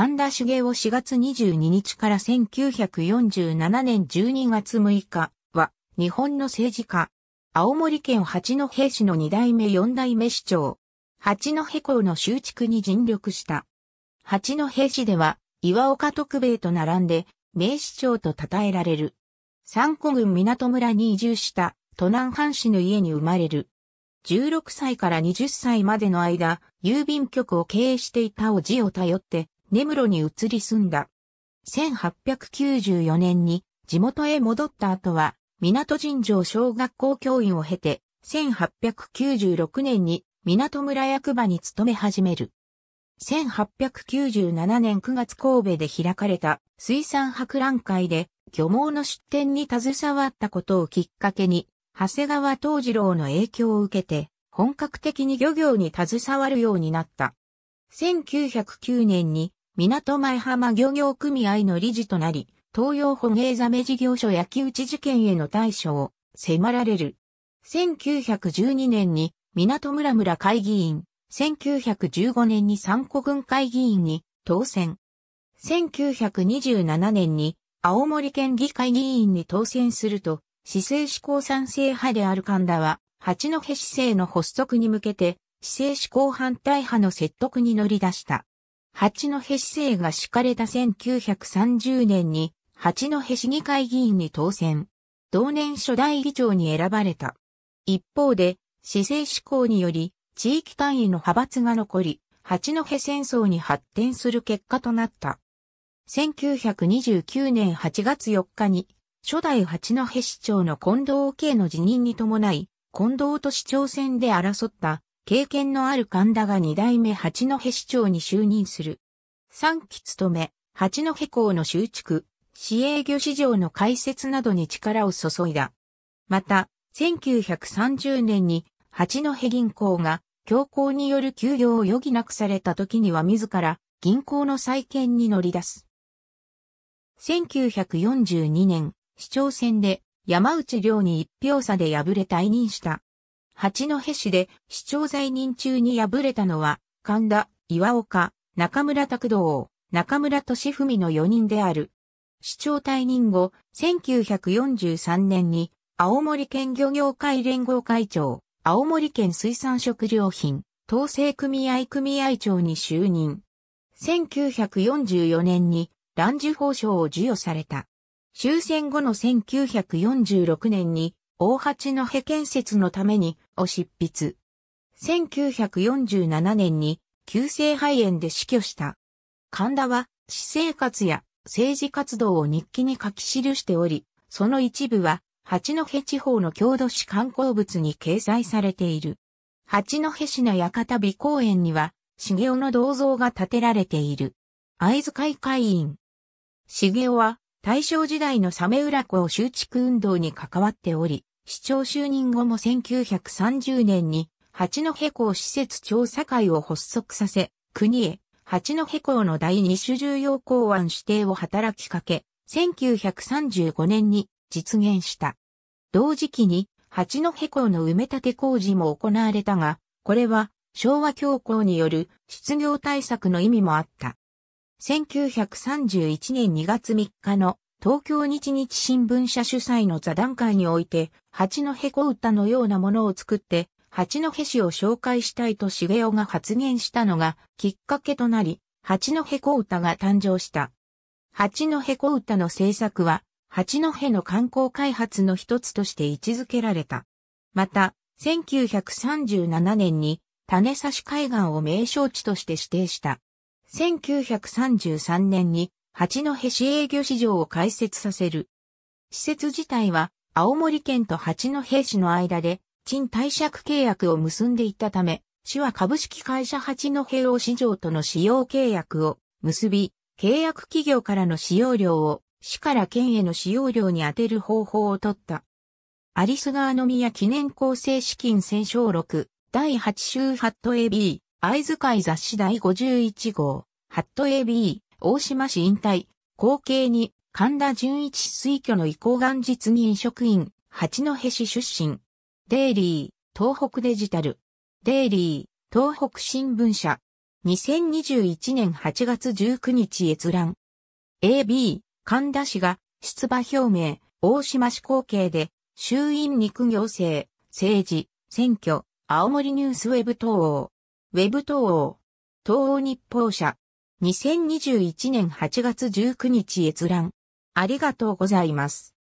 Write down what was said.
神田茂雄4月22日から1947年12月6日は、日本の政治家。青森県八戸市の2代目4代目市長。八戸港の修築に尽力した。八戸市では、岩岡徳兵衛と並んで、名市長と称えられる。三古郡港村に移住した、都南藩士の家に生まれる。16歳から20歳までの間、郵便局を経営していたおじを頼って、根室に移り住んだ。1894年に地元へ戻った後は、港尋常小学校教員を経て、1896年に港村役場に勤め始める。1897年9月神戸で開かれた水産博覧会で漁網の出展に携わったことをきっかけに、長谷川東次郎の影響を受けて、本格的に漁業に携わるようになった。1909年に港前浜漁業組合の理事となり、東洋捕鯨ザメ事業所焼き打ち事件への対処を迫られる。1912年に港村村会議員、1915年に三古軍会議員に当選。1927年に青森県議会議員に当選すると、市政志向賛成派である神田は、八戸市政の発足に向けて、市政志向反対派の説得に乗り出した。八戸市政が敷かれた1930年に、八戸市議会議員に当選。同年初代議長に選ばれた。一方で、市政志向により、地域単位の派閥が残り、八戸戦争に発展する結果となった。1929年8月4日に、初代八戸市長の近藤慶の辞任に伴い、近藤と市長選で争った経験のある神田が二代目八戸市長に就任する。三期務め、八戸港の修築、市営魚市場の開設などに力を注いだ。また、1930年に八戸銀行が強行による休業を余儀なくされた時には自ら銀行の再建に乗り出す。1942年、市長選で山内寮に一票差で敗れ退任した八戸市で市長在任中に敗れたのは、神田、岩岡、中村拓道、中村俊文の4人である。市長退任後、1943年に、青森県漁業会連合会長、青森県水産食料品、統制組合組合長に就任。1944年に、乱受法賞を授与された。終戦後の1946年に、大八戸建設のためにを執筆。1947年に急性肺炎で死去した。神田は私生活や政治活動を日記に書き記しており、その一部は八戸地方の郷土史観光物に掲載されている。八戸市の館美公園には、茂雄の銅像が建てられている。会津会会員。茂雄は大正時代の鮫浦湖を周築運動に関わっており、市長就任後も1930年に八戸港施設調査会を発足させ、国へ八戸港の第二種重要港湾指定を働きかけ、1935年に実現した。同時期に八戸港の埋め立て工事も行われたが、これは昭和恐慌による失業対策の意味もあった。1931年2月3日の東京日日新聞社主催の座談会において、八戸こ歌のようなものを作って、八戸市を紹介したいと茂雄が発言したのがきっかけとなり、八戸こ歌が誕生した。八戸こ歌の制作は、八戸の観光開発の一つとして位置づけられた。また、1937年に種差し海岸を名称地として指定した。1933年に八戸市営業市場を開設させる。施設自体は青森県と八戸市の間で賃貸借契約を結んでいったため、市は株式会社八戸王市場との使用契約を結び、契約企業からの使用料を市から県への使用料に充てる方法を取った。アリス川宮記念構成資金戦勝録第8週ハット AB 合図会雑誌第51号ハット AB 大島市引退、後継に神田純一推挙の移行元実議員職員、八戸市出身。デイリー、東北デジタル。デイリー、東北新聞社。2021年8月19日閲覧。AB、神田市が出馬表明、大島市後継で、衆院肉区行政、政治、選挙、青森ニュースウェブ東欧。ウェブ東欧。東欧日報社。2021年8月19日閲覧。ありがとうございます。